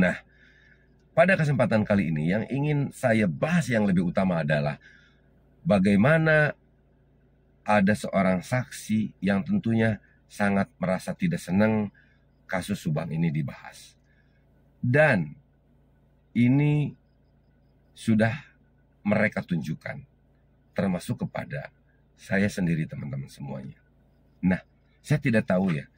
Nah, pada kesempatan kali ini yang ingin saya bahas yang lebih utama adalah bagaimana ada seorang saksi yang tentunya sangat merasa tidak senang kasus Subang ini dibahas. Dan ini sudah mereka tunjukkan termasuk kepada saya sendiri teman-teman semuanya. Nah, saya tidak tahu ya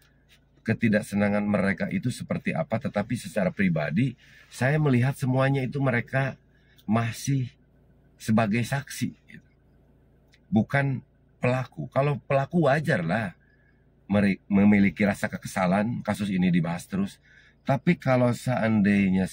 ketidaksenangan mereka itu seperti apa tetapi secara pribadi saya melihat semuanya itu mereka masih sebagai saksi gitu. bukan pelaku kalau pelaku wajarlah memiliki rasa kekesalan kasus ini dibahas terus tapi kalau seandainya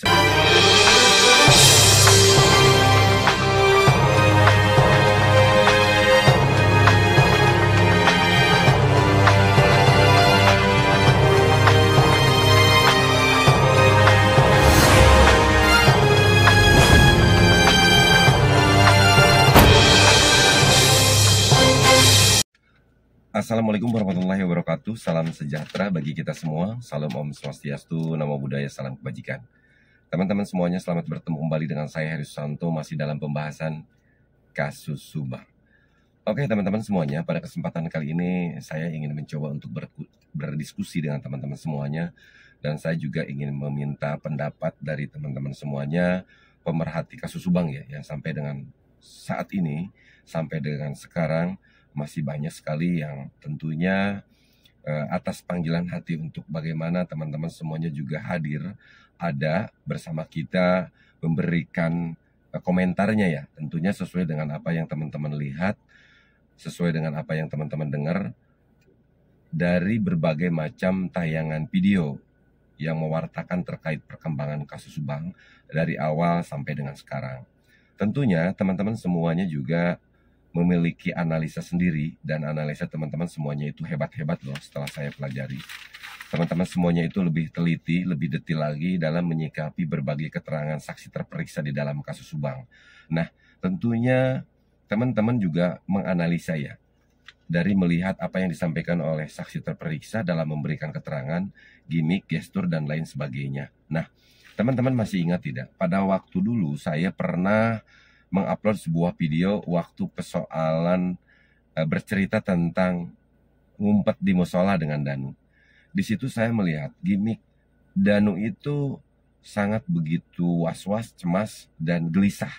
Assalamualaikum warahmatullahi wabarakatuh. Salam sejahtera bagi kita semua. Salam Om Swastiastu, Namo Buddhaya, Salam Kebajikan. Teman-teman semuanya selamat bertemu kembali dengan saya Heri Santo masih dalam pembahasan kasus Subang. Oke teman-teman semuanya, pada kesempatan kali ini saya ingin mencoba untuk ber berdiskusi dengan teman-teman semuanya dan saya juga ingin meminta pendapat dari teman-teman semuanya pemerhati kasus Subang ya yang sampai dengan saat ini sampai dengan sekarang masih banyak sekali yang tentunya uh, atas panggilan hati untuk bagaimana teman-teman semuanya juga hadir ada bersama kita memberikan uh, komentarnya ya tentunya sesuai dengan apa yang teman-teman lihat sesuai dengan apa yang teman-teman dengar dari berbagai macam tayangan video yang mewartakan terkait perkembangan kasus Subang dari awal sampai dengan sekarang. Tentunya teman-teman semuanya juga memiliki analisa sendiri dan analisa teman-teman semuanya itu hebat-hebat loh setelah saya pelajari. Teman-teman semuanya itu lebih teliti, lebih detil lagi dalam menyikapi berbagai keterangan saksi terperiksa di dalam kasus Subang. Nah, tentunya teman-teman juga menganalisa ya dari melihat apa yang disampaikan oleh saksi terperiksa dalam memberikan keterangan, gimmick, gestur dan lain sebagainya. Nah, teman-teman masih ingat tidak? Pada waktu dulu saya pernah mengupload sebuah video waktu persoalan uh, bercerita tentang ngumpet di musola dengan Danu. Di situ saya melihat gimmick Danu itu sangat begitu was-was, cemas, dan gelisah.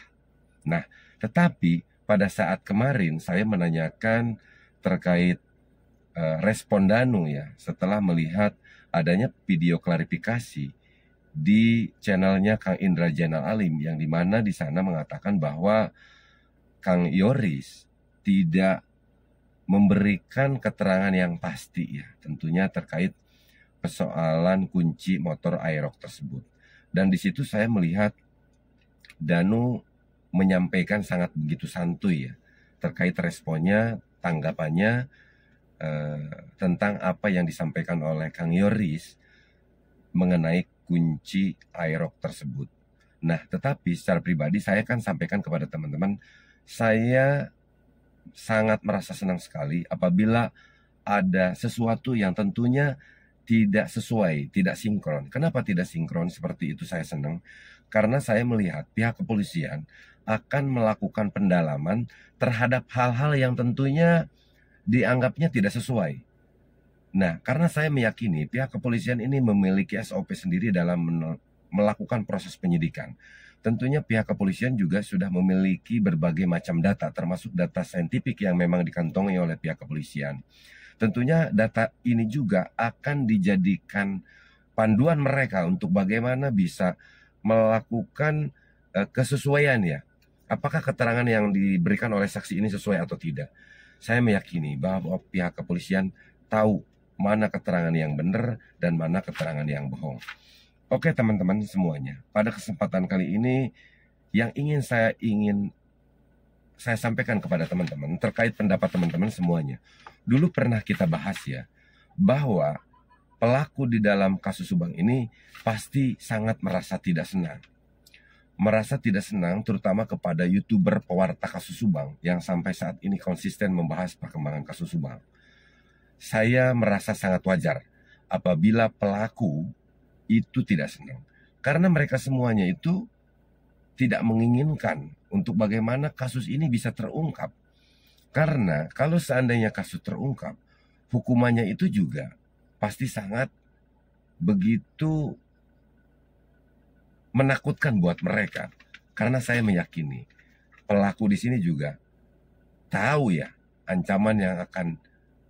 Nah, tetapi pada saat kemarin saya menanyakan terkait uh, respon Danu ya, setelah melihat adanya video klarifikasi di channelnya Kang Indra Jenal Alim yang di mana di sana mengatakan bahwa Kang Yoris tidak memberikan keterangan yang pasti ya tentunya terkait persoalan kunci motor Aerox tersebut dan di situ saya melihat Danu menyampaikan sangat begitu santuy ya terkait responnya tanggapannya eh, tentang apa yang disampaikan oleh Kang Yoris mengenai kunci aerox tersebut. Nah, tetapi secara pribadi saya kan sampaikan kepada teman-teman, saya sangat merasa senang sekali apabila ada sesuatu yang tentunya tidak sesuai, tidak sinkron. Kenapa tidak sinkron? Seperti itu saya senang karena saya melihat pihak kepolisian akan melakukan pendalaman terhadap hal-hal yang tentunya dianggapnya tidak sesuai Nah, karena saya meyakini pihak kepolisian ini memiliki SOP sendiri dalam melakukan proses penyidikan. Tentunya pihak kepolisian juga sudah memiliki berbagai macam data termasuk data saintifik yang memang dikantongi oleh pihak kepolisian. Tentunya data ini juga akan dijadikan panduan mereka untuk bagaimana bisa melakukan eh, kesesuaian ya. Apakah keterangan yang diberikan oleh saksi ini sesuai atau tidak? Saya meyakini bahwa pihak kepolisian tahu mana keterangan yang benar dan mana keterangan yang bohong. Oke teman-teman semuanya, pada kesempatan kali ini yang ingin saya ingin saya sampaikan kepada teman-teman terkait pendapat teman-teman semuanya. Dulu pernah kita bahas ya bahwa pelaku di dalam kasus Subang ini pasti sangat merasa tidak senang. Merasa tidak senang terutama kepada YouTuber pewarta kasus Subang yang sampai saat ini konsisten membahas perkembangan kasus Subang saya merasa sangat wajar apabila pelaku itu tidak senang. Karena mereka semuanya itu tidak menginginkan untuk bagaimana kasus ini bisa terungkap. Karena kalau seandainya kasus terungkap, hukumannya itu juga pasti sangat begitu menakutkan buat mereka. Karena saya meyakini pelaku di sini juga tahu ya ancaman yang akan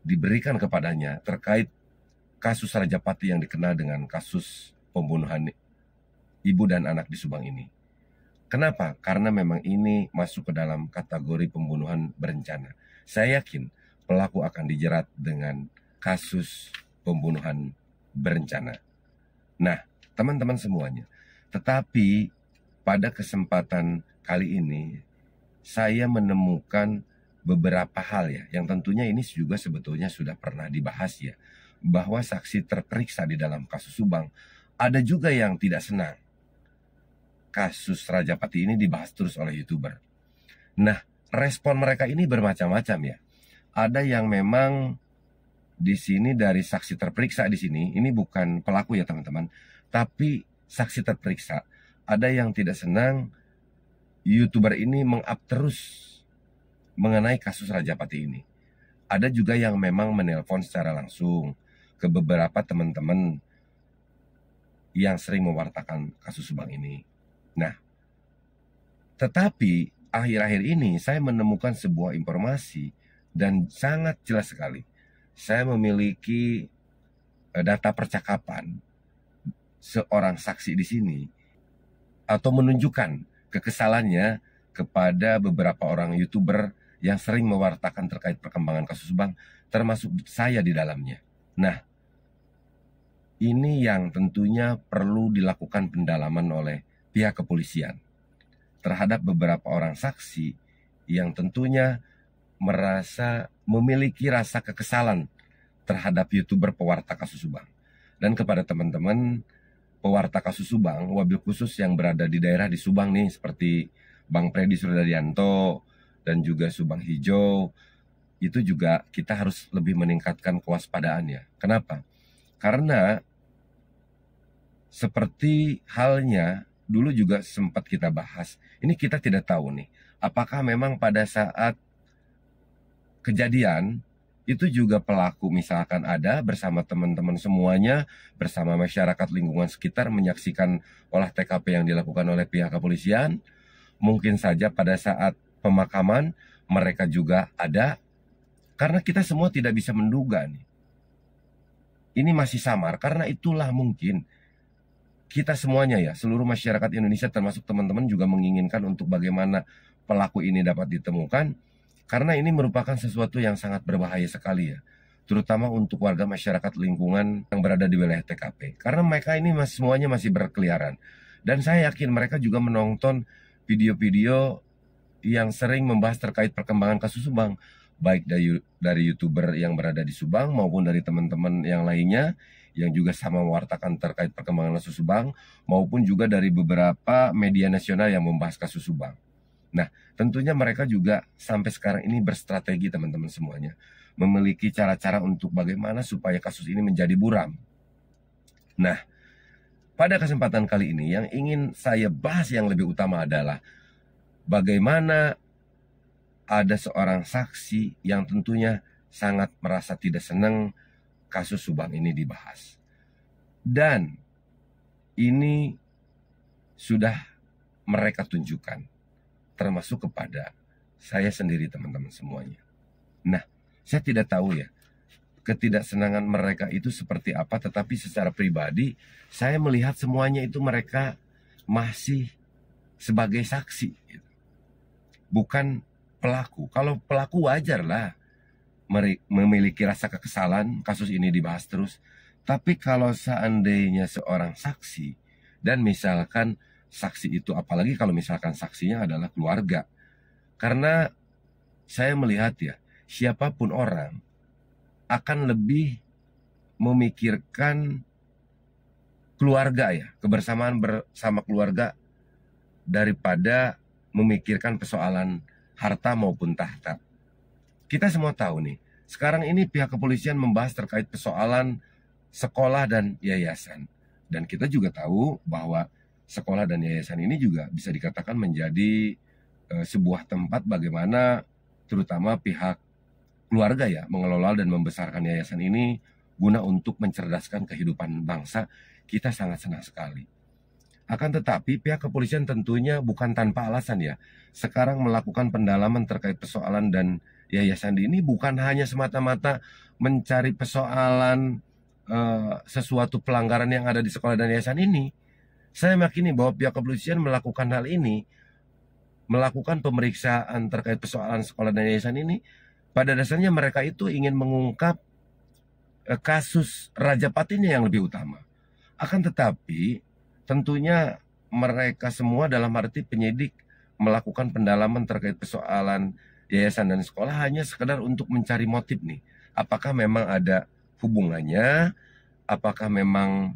diberikan kepadanya terkait kasus Sarjapati yang dikenal dengan kasus pembunuhan ibu dan anak di Subang ini. Kenapa? Karena memang ini masuk ke dalam kategori pembunuhan berencana. Saya yakin pelaku akan dijerat dengan kasus pembunuhan berencana. Nah, teman-teman semuanya, tetapi pada kesempatan kali ini saya menemukan beberapa hal ya, yang tentunya ini juga sebetulnya sudah pernah dibahas ya, bahwa saksi terperiksa di dalam kasus Subang ada juga yang tidak senang. Kasus raja pati ini dibahas terus oleh youtuber. Nah, respon mereka ini bermacam-macam ya. Ada yang memang di sini dari saksi terperiksa di sini, ini bukan pelaku ya teman-teman, tapi saksi terperiksa. Ada yang tidak senang youtuber ini mengup terus mengenai kasus Raja Pati ini. Ada juga yang memang menelpon secara langsung ke beberapa teman-teman yang sering mewartakan kasus Subang ini. Nah, tetapi akhir-akhir ini saya menemukan sebuah informasi dan sangat jelas sekali. Saya memiliki eh, data percakapan seorang saksi di sini atau menunjukkan kekesalannya kepada beberapa orang youtuber yang sering mewartakan terkait perkembangan kasus bank, termasuk saya di dalamnya. Nah, ini yang tentunya perlu dilakukan pendalaman oleh pihak kepolisian terhadap beberapa orang saksi yang tentunya merasa memiliki rasa kekesalan terhadap youtuber pewarta kasus Subang. Dan kepada teman-teman pewarta kasus Subang, wabil khusus yang berada di daerah di Subang nih seperti Bang Predi Suradyanto, dan juga subang hijau itu juga kita harus lebih meningkatkan kewaspadaannya. Kenapa? Karena seperti halnya dulu juga sempat kita bahas, ini kita tidak tahu nih, apakah memang pada saat kejadian itu juga pelaku misalkan ada bersama teman-teman semuanya, bersama masyarakat lingkungan sekitar menyaksikan olah TKP yang dilakukan oleh pihak kepolisian. Mungkin saja pada saat pemakaman mereka juga ada karena kita semua tidak bisa menduga nih. Ini masih samar karena itulah mungkin kita semuanya ya, seluruh masyarakat Indonesia termasuk teman-teman juga menginginkan untuk bagaimana pelaku ini dapat ditemukan karena ini merupakan sesuatu yang sangat berbahaya sekali ya terutama untuk warga masyarakat lingkungan yang berada di wilayah TKP karena mereka ini semuanya masih berkeliaran dan saya yakin mereka juga menonton video-video yang sering membahas terkait perkembangan kasus Subang, baik dari dari youtuber yang berada di Subang maupun dari teman-teman yang lainnya yang juga sama mewartakan terkait perkembangan kasus Subang maupun juga dari beberapa media nasional yang membahas kasus Subang. Nah, tentunya mereka juga sampai sekarang ini berstrategi teman-teman semuanya, memiliki cara-cara untuk bagaimana supaya kasus ini menjadi buram. Nah, pada kesempatan kali ini yang ingin saya bahas yang lebih utama adalah bagaimana ada seorang saksi yang tentunya sangat merasa tidak senang kasus Subang ini dibahas. Dan ini sudah mereka tunjukkan termasuk kepada saya sendiri teman-teman semuanya. Nah, saya tidak tahu ya ketidaksenangan mereka itu seperti apa tetapi secara pribadi saya melihat semuanya itu mereka masih sebagai saksi bukan pelaku. Kalau pelaku wajar lah memiliki rasa kekesalan, kasus ini dibahas terus. Tapi kalau seandainya seorang saksi dan misalkan saksi itu apalagi kalau misalkan saksinya adalah keluarga. Karena saya melihat ya, siapapun orang akan lebih memikirkan keluarga ya, kebersamaan bersama keluarga daripada memikirkan persoalan harta maupun tahta. Kita semua tahu nih, sekarang ini pihak kepolisian membahas terkait persoalan sekolah dan yayasan. Dan kita juga tahu bahwa sekolah dan yayasan ini juga bisa dikatakan menjadi e, sebuah tempat bagaimana terutama pihak keluarga ya mengelola dan membesarkan yayasan ini guna untuk mencerdaskan kehidupan bangsa. Kita sangat senang sekali akan tetapi pihak kepolisian tentunya bukan tanpa alasan ya. Sekarang melakukan pendalaman terkait persoalan dan Yayasan ini bukan hanya semata-mata mencari persoalan uh, sesuatu pelanggaran yang ada di sekolah dan yayasan ini. Saya yakini bahwa pihak kepolisian melakukan hal ini melakukan pemeriksaan terkait persoalan sekolah dan yayasan ini pada dasarnya mereka itu ingin mengungkap uh, kasus Raja Patinya yang lebih utama. Akan tetapi Tentunya mereka semua dalam arti penyidik melakukan pendalaman terkait persoalan yayasan dan sekolah hanya sekedar untuk mencari motif nih. Apakah memang ada hubungannya? Apakah memang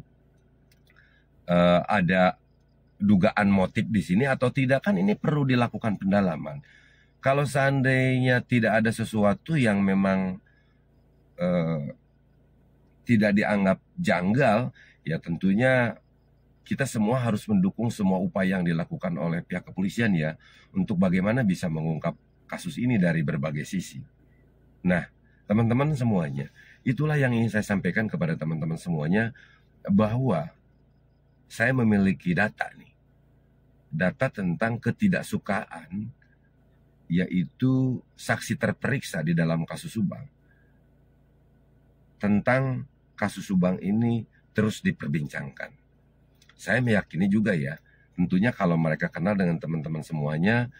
uh, ada dugaan motif di sini atau tidak kan ini perlu dilakukan pendalaman. Kalau seandainya tidak ada sesuatu yang memang uh, tidak dianggap janggal, ya tentunya kita semua harus mendukung semua upaya yang dilakukan oleh pihak kepolisian ya untuk bagaimana bisa mengungkap kasus ini dari berbagai sisi. Nah, teman-teman semuanya, itulah yang ingin saya sampaikan kepada teman-teman semuanya bahwa saya memiliki data nih. Data tentang ketidaksukaan yaitu saksi terperiksa di dalam kasus Subang. Tentang kasus Subang ini terus diperbincangkan saya meyakini juga ya, tentunya kalau mereka kenal dengan teman-teman semuanya,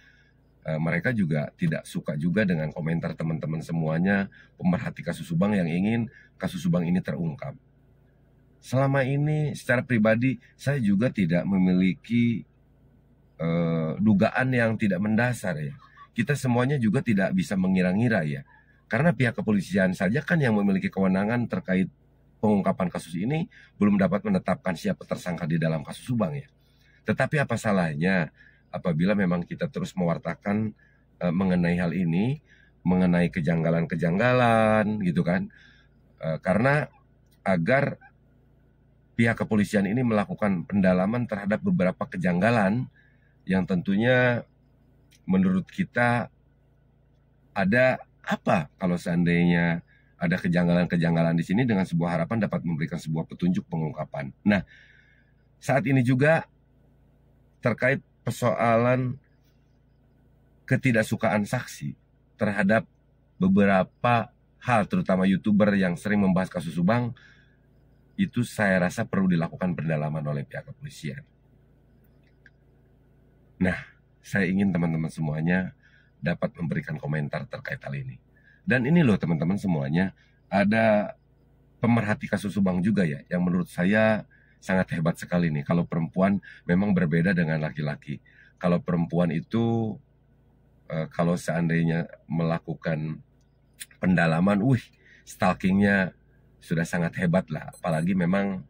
eh, mereka juga tidak suka juga dengan komentar teman-teman semuanya pemerhati kasus Subang yang ingin kasus Subang ini terungkap. Selama ini secara pribadi saya juga tidak memiliki uh, dugaan yang tidak mendasar ya. Kita semuanya juga tidak bisa mengira-ngira ya. Karena pihak kepolisian saja kan yang memiliki kewenangan terkait pengungkapan kasus ini belum dapat menetapkan siapa tersangka di dalam kasus Subang ya. Tetapi apa salahnya apabila memang kita terus mewartakan e, mengenai hal ini, mengenai kejanggalan-kejanggalan gitu kan. E, karena agar pihak kepolisian ini melakukan pendalaman terhadap beberapa kejanggalan yang tentunya menurut kita ada apa kalau seandainya ada kejanggalan-kejanggalan di sini dengan sebuah harapan dapat memberikan sebuah petunjuk pengungkapan. Nah, saat ini juga terkait persoalan ketidaksukaan saksi terhadap beberapa hal terutama youtuber yang sering membahas kasus Subang itu saya rasa perlu dilakukan pendalaman oleh pihak kepolisian. Nah, saya ingin teman-teman semuanya dapat memberikan komentar terkait hal ini. Dan ini loh teman-teman semuanya, ada pemerhati kasus Subang juga ya, yang menurut saya sangat hebat sekali nih. Kalau perempuan memang berbeda dengan laki-laki. Kalau perempuan itu eh, kalau seandainya melakukan pendalaman, wih, stalkingnya sudah sangat hebat lah. Apalagi memang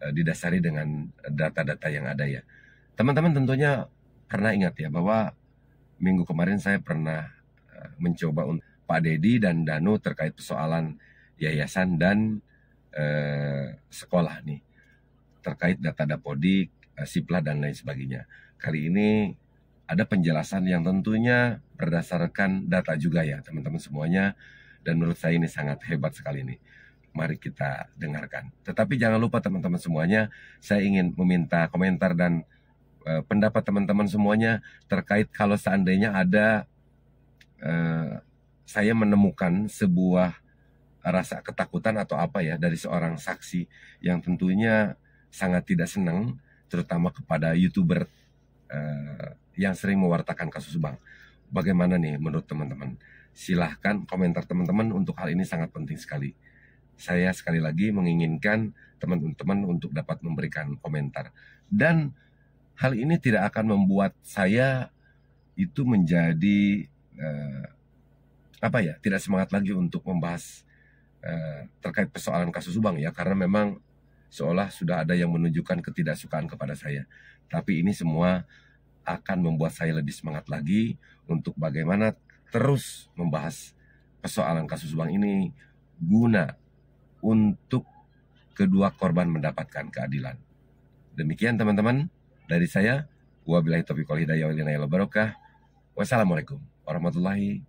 eh, didasari dengan data-data yang ada ya. Teman-teman tentunya pernah ingat ya bahwa minggu kemarin saya pernah eh, mencoba untuk Pak Dedi dan Danu terkait persoalan yayasan dan eh, sekolah nih terkait data dapodik, eh, siplah dan lain sebagainya. Kali ini ada penjelasan yang tentunya berdasarkan data juga ya teman-teman semuanya dan menurut saya ini sangat hebat sekali ini. Mari kita dengarkan. Tetapi jangan lupa teman-teman semuanya, saya ingin meminta komentar dan eh, pendapat teman-teman semuanya terkait kalau seandainya ada eh, saya menemukan sebuah rasa ketakutan atau apa ya dari seorang saksi yang tentunya sangat tidak senang terutama kepada youtuber uh, yang sering mewartakan kasus bank. Bagaimana nih menurut teman-teman? Silahkan komentar teman-teman untuk hal ini sangat penting sekali. Saya sekali lagi menginginkan teman-teman untuk dapat memberikan komentar. Dan hal ini tidak akan membuat saya itu menjadi uh, apa ya tidak semangat lagi untuk membahas eh, terkait persoalan kasus Subang ya karena memang seolah sudah ada yang menunjukkan ketidaksukaan kepada saya. Tapi ini semua akan membuat saya lebih semangat lagi untuk bagaimana terus membahas persoalan kasus Subang ini guna untuk kedua korban mendapatkan keadilan. Demikian teman-teman dari saya Wabillahi taufiq wal hidayah barokah Wassalamualaikum warahmatullahi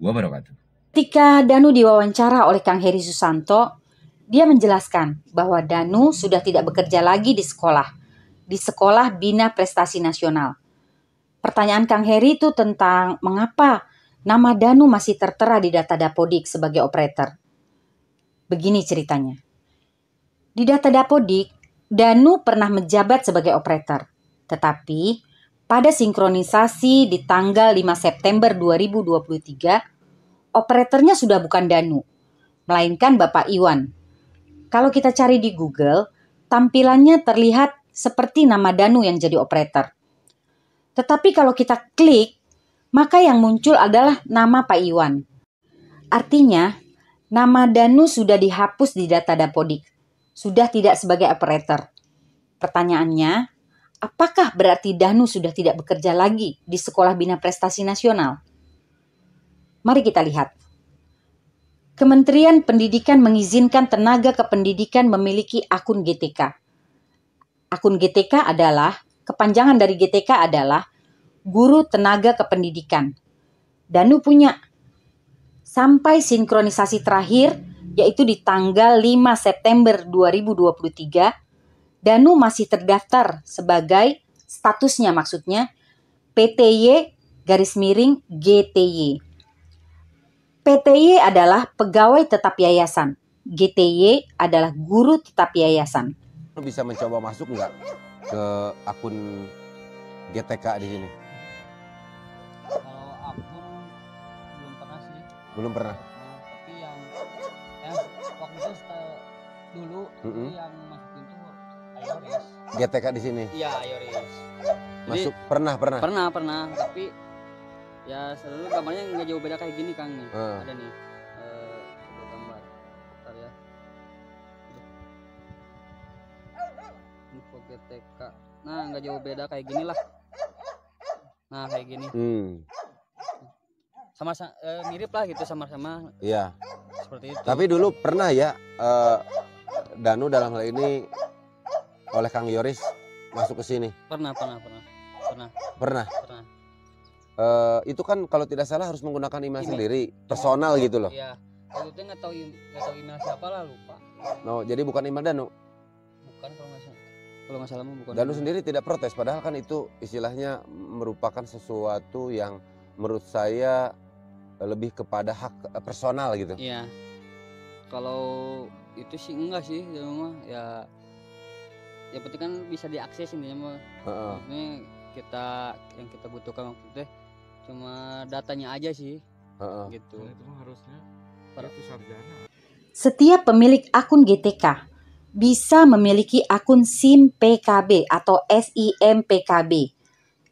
wabarakatuh. Ketika Danu diwawancara oleh Kang Heri Susanto, dia menjelaskan bahwa Danu sudah tidak bekerja lagi di sekolah, di sekolah Bina Prestasi Nasional. Pertanyaan Kang Heri itu tentang mengapa nama Danu masih tertera di data Dapodik sebagai operator. Begini ceritanya. Di data Dapodik, Danu pernah menjabat sebagai operator. Tetapi pada sinkronisasi di tanggal 5 September 2023, operatornya sudah bukan Danu, melainkan Bapak Iwan. Kalau kita cari di Google, tampilannya terlihat seperti nama Danu yang jadi operator. Tetapi kalau kita klik, maka yang muncul adalah nama Pak Iwan. Artinya, nama Danu sudah dihapus di data Dapodik, sudah tidak sebagai operator. Pertanyaannya, apakah berarti Danu sudah tidak bekerja lagi di Sekolah Bina Prestasi Nasional? Mari kita lihat. Kementerian Pendidikan mengizinkan tenaga kependidikan memiliki akun GTK. Akun GTK adalah kepanjangan dari GTK adalah guru tenaga kependidikan. Danu punya sampai sinkronisasi terakhir yaitu di tanggal 5 September 2023 Danu masih terdaftar sebagai statusnya maksudnya PTY garis miring GTY. PTY adalah pegawai tetap yayasan. GTY adalah guru tetap yayasan. Lo bisa mencoba masuk nggak ke akun GTK di sini? Kalau akun belum pernah sih. Belum pernah. Nah, tapi yang eh, waktu itu dulu mm -hmm. yang GTK di sini? Iya, Ayori. Iya, iya. Masuk Jadi, pernah pernah. Pernah pernah, tapi ya selalu gambarnya nggak jauh beda kayak gini Kang nih. Hmm. Ada nih. Eh, gambar. Ya. GTK. Nah, nggak jauh beda kayak gini lah. Nah, kayak gini. Hmm. Sama eh, mirip lah gitu sama-sama. Iya. Seperti itu. Tapi dulu pernah ya eh, Danu dalam hal ini oleh Kang Yoris masuk ke sini? Pernah, pernah, pernah. Pernah. Pernah. Pernah. Uh, itu kan kalau tidak salah harus menggunakan email, email. sendiri, personal gitu loh. Iya. itu nggak tahu nggak tahu email siapa lah lupa. No, oh, jadi bukan email Danu. Bukan kalau nggak salah. Kalau nggak salah bukan. Danu sendiri tidak protes, padahal kan itu istilahnya merupakan sesuatu yang menurut saya lebih kepada hak eh, personal gitu. Iya. Kalau itu sih enggak sih, ya, ya Ya penting kan bisa diakses intinya mah uh -uh. kita yang kita butuhkan waktu itu cuma datanya aja sih uh -uh. gitu nah, itu harusnya itu sarjana setiap pemilik akun GTK bisa memiliki akun SIM PKB atau SIM PKB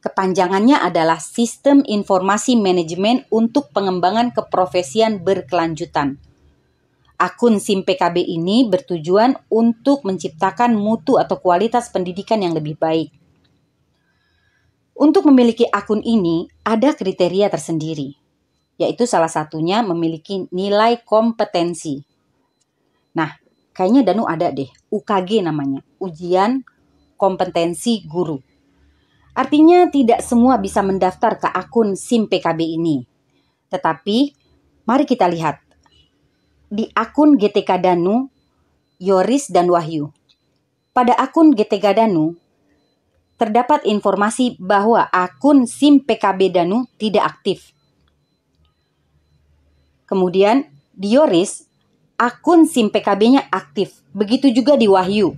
Kepanjangannya adalah Sistem Informasi Manajemen untuk Pengembangan Keprofesian Berkelanjutan. Akun SIM PKB ini bertujuan untuk menciptakan mutu atau kualitas pendidikan yang lebih baik. Untuk memiliki akun ini, ada kriteria tersendiri, yaitu salah satunya memiliki nilai kompetensi. Nah, kayaknya Danu ada deh, UKG namanya, Ujian Kompetensi Guru. Artinya tidak semua bisa mendaftar ke akun SIM PKB ini. Tetapi, mari kita lihat di akun GTK Danu, Yoris dan Wahyu. Pada akun GTK Danu, terdapat informasi bahwa akun SIM PKB Danu tidak aktif. Kemudian di Yoris, akun SIM PKB-nya aktif. Begitu juga di Wahyu.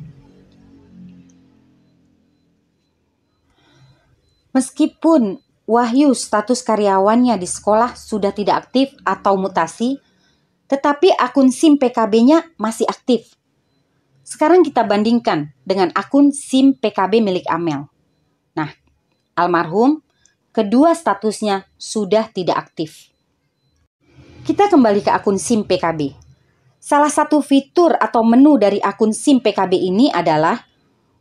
Meskipun Wahyu status karyawannya di sekolah sudah tidak aktif atau mutasi, tetapi akun SIM PKB-nya masih aktif. Sekarang kita bandingkan dengan akun SIM PKB milik Amel. Nah, almarhum, kedua statusnya sudah tidak aktif. Kita kembali ke akun SIM PKB. Salah satu fitur atau menu dari akun SIM PKB ini adalah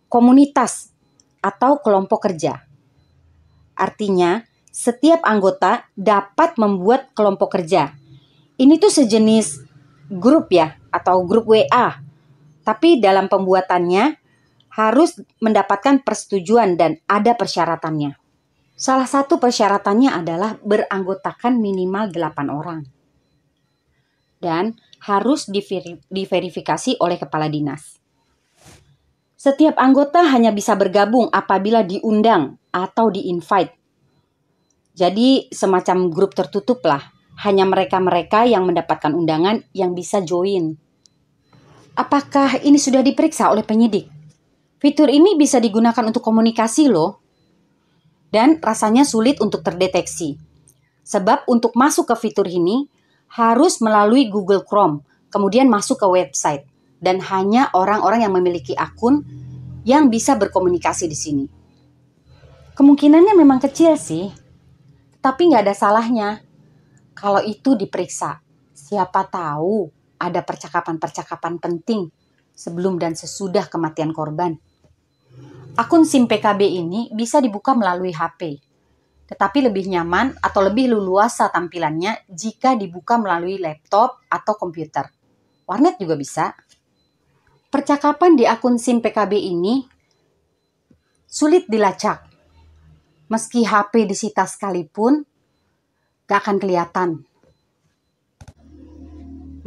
komunitas atau kelompok kerja. Artinya, setiap anggota dapat membuat kelompok kerja ini tuh sejenis grup ya atau grup WA. Tapi dalam pembuatannya harus mendapatkan persetujuan dan ada persyaratannya. Salah satu persyaratannya adalah beranggotakan minimal 8 orang. Dan harus diverifikasi oleh kepala dinas. Setiap anggota hanya bisa bergabung apabila diundang atau di-invite. Jadi semacam grup tertutup lah hanya mereka-mereka yang mendapatkan undangan yang bisa join. Apakah ini sudah diperiksa oleh penyidik? Fitur ini bisa digunakan untuk komunikasi loh. Dan rasanya sulit untuk terdeteksi. Sebab untuk masuk ke fitur ini harus melalui Google Chrome, kemudian masuk ke website dan hanya orang-orang yang memiliki akun yang bisa berkomunikasi di sini. Kemungkinannya memang kecil sih, tapi nggak ada salahnya kalau itu diperiksa, siapa tahu ada percakapan-percakapan penting sebelum dan sesudah kematian korban. Akun SIM PKB ini bisa dibuka melalui HP, tetapi lebih nyaman atau lebih leluasa tampilannya jika dibuka melalui laptop atau komputer. Warnet juga bisa. Percakapan di akun SIM PKB ini sulit dilacak. Meski HP disita sekalipun, Gak akan kelihatan.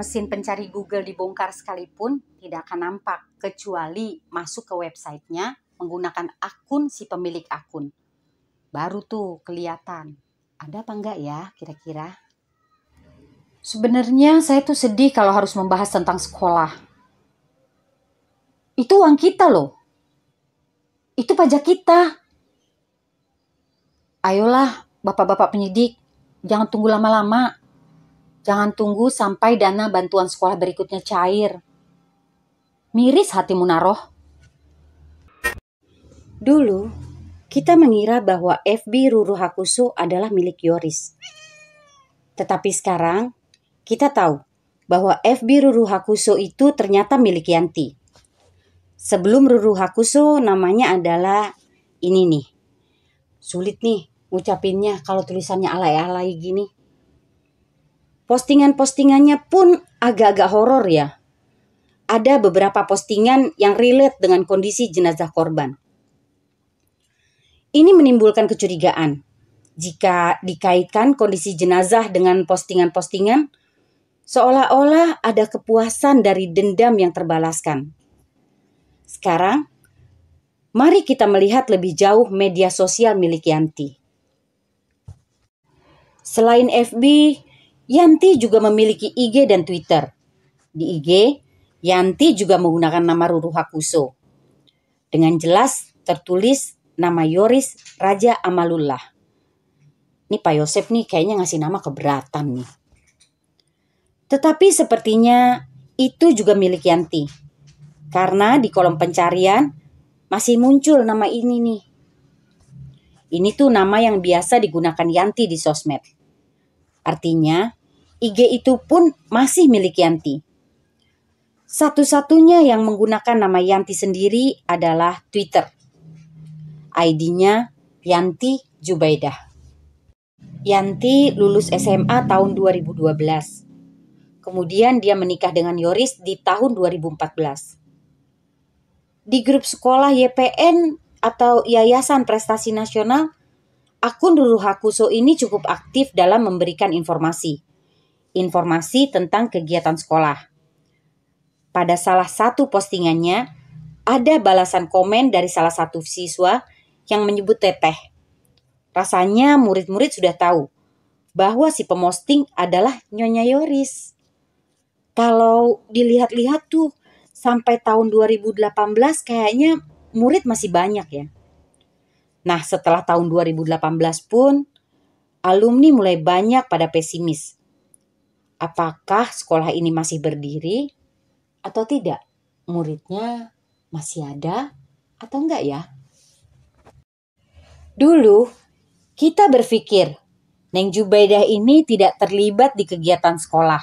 Mesin pencari Google dibongkar sekalipun tidak akan nampak kecuali masuk ke websitenya menggunakan akun si pemilik akun. Baru tuh kelihatan. Ada apa enggak ya kira-kira? Sebenarnya saya tuh sedih kalau harus membahas tentang sekolah. Itu uang kita loh. Itu pajak kita. Ayolah, bapak-bapak penyidik, Jangan tunggu lama-lama. Jangan tunggu sampai dana bantuan sekolah berikutnya cair. Miris hatimu Munaroh. Dulu, kita mengira bahwa FB Ruru Hakusu adalah milik Yoris. Tetapi sekarang, kita tahu bahwa FB Ruru Hakusu itu ternyata milik Yanti. Sebelum Ruru Hakusu namanya adalah ini nih. Sulit nih ngucapinnya kalau tulisannya alay-alay gini. Postingan-postingannya pun agak-agak horor ya. Ada beberapa postingan yang relate dengan kondisi jenazah korban. Ini menimbulkan kecurigaan jika dikaitkan kondisi jenazah dengan postingan-postingan seolah-olah ada kepuasan dari dendam yang terbalaskan. Sekarang, mari kita melihat lebih jauh media sosial milik Yanti. Selain FB, Yanti juga memiliki IG dan Twitter. Di IG, Yanti juga menggunakan nama Ruru Hakuso. Dengan jelas tertulis nama Yoris Raja Amalullah. Ini Pak Yosef nih kayaknya ngasih nama keberatan nih. Tetapi sepertinya itu juga milik Yanti. Karena di kolom pencarian masih muncul nama ini nih. Ini tuh nama yang biasa digunakan Yanti di sosmed. Artinya, IG itu pun masih milik Yanti. Satu-satunya yang menggunakan nama Yanti sendiri adalah Twitter. ID-nya Yanti Jubaidah. Yanti lulus SMA tahun 2012. Kemudian dia menikah dengan Yoris di tahun 2014. Di grup sekolah YPN atau Yayasan Prestasi Nasional, Akun Ruru Hakuso ini cukup aktif dalam memberikan informasi. Informasi tentang kegiatan sekolah. Pada salah satu postingannya, ada balasan komen dari salah satu siswa yang menyebut teteh. Rasanya murid-murid sudah tahu bahwa si pemosting adalah Nyonya Yoris. Kalau dilihat-lihat tuh sampai tahun 2018 kayaknya murid masih banyak ya. Nah, setelah tahun 2018 pun alumni mulai banyak pada pesimis. Apakah sekolah ini masih berdiri atau tidak? Muridnya masih ada atau enggak ya? Dulu kita berpikir Neng Jubaidah ini tidak terlibat di kegiatan sekolah.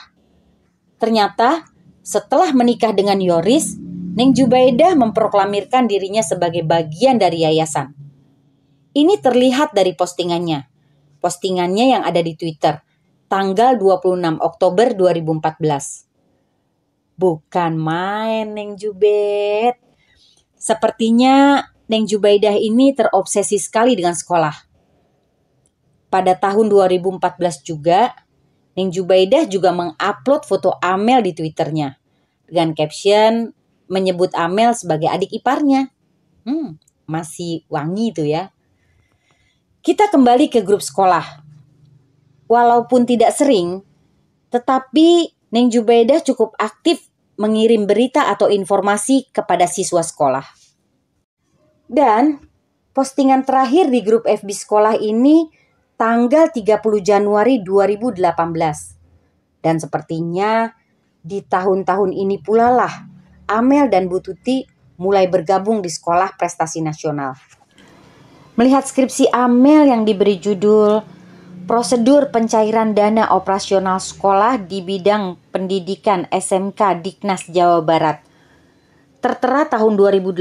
Ternyata setelah menikah dengan Yoris, Neng Jubaidah memproklamirkan dirinya sebagai bagian dari yayasan. Ini terlihat dari postingannya. Postingannya yang ada di Twitter, tanggal 26 Oktober 2014. Bukan main, Neng Jubet. Sepertinya Neng Jubaidah ini terobsesi sekali dengan sekolah. Pada tahun 2014 juga, Neng Jubaidah juga mengupload foto Amel di Twitternya dengan caption menyebut Amel sebagai adik iparnya. Hmm, masih wangi itu ya. Kita kembali ke grup sekolah. Walaupun tidak sering, tetapi Neng Jubaidah cukup aktif mengirim berita atau informasi kepada siswa sekolah. Dan postingan terakhir di grup FB sekolah ini tanggal 30 Januari 2018. Dan sepertinya di tahun-tahun ini pula lah Amel dan Bu Tuti mulai bergabung di sekolah prestasi nasional. Melihat skripsi Amel yang diberi judul Prosedur Pencairan Dana Operasional Sekolah di Bidang Pendidikan SMK Diknas Jawa Barat. Tertera tahun 2018.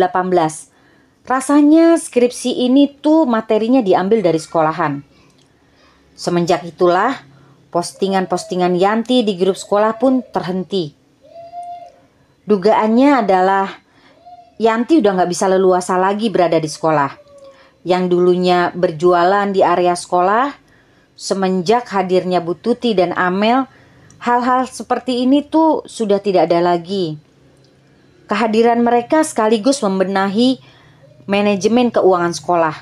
Rasanya skripsi ini tuh materinya diambil dari sekolahan. Semenjak itulah, postingan-postingan Yanti di grup sekolah pun terhenti. Dugaannya adalah Yanti udah nggak bisa leluasa lagi berada di sekolah yang dulunya berjualan di area sekolah, semenjak hadirnya Bututi dan Amel, hal-hal seperti ini tuh sudah tidak ada lagi. Kehadiran mereka sekaligus membenahi manajemen keuangan sekolah.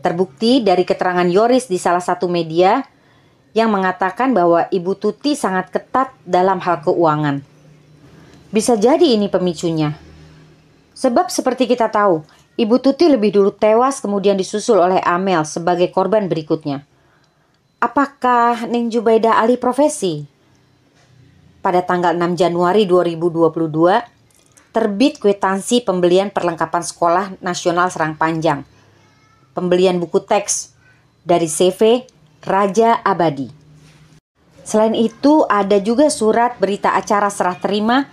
Terbukti dari keterangan Yoris di salah satu media yang mengatakan bahwa Ibu Tuti sangat ketat dalam hal keuangan. Bisa jadi ini pemicunya. Sebab seperti kita tahu, Ibu Tuti lebih dulu tewas kemudian disusul oleh Amel sebagai korban berikutnya. Apakah Neng Jubaida ahli profesi? Pada tanggal 6 Januari 2022, terbit kwitansi pembelian perlengkapan sekolah nasional Serang Panjang. Pembelian buku teks dari CV Raja Abadi. Selain itu, ada juga surat berita acara serah terima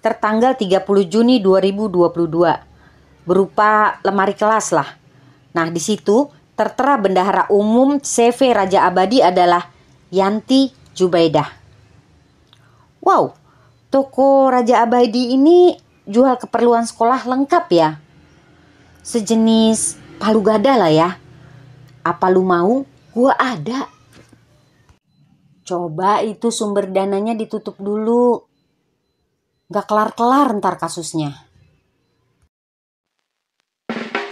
tertanggal 30 Juni 2022 berupa lemari kelas lah. Nah, di situ tertera bendahara umum CV Raja Abadi adalah Yanti Jubaidah. Wow, toko Raja Abadi ini jual keperluan sekolah lengkap ya. Sejenis palu gada lah ya. Apa lu mau? Gua ada. Coba itu sumber dananya ditutup dulu. Gak kelar-kelar ntar kasusnya.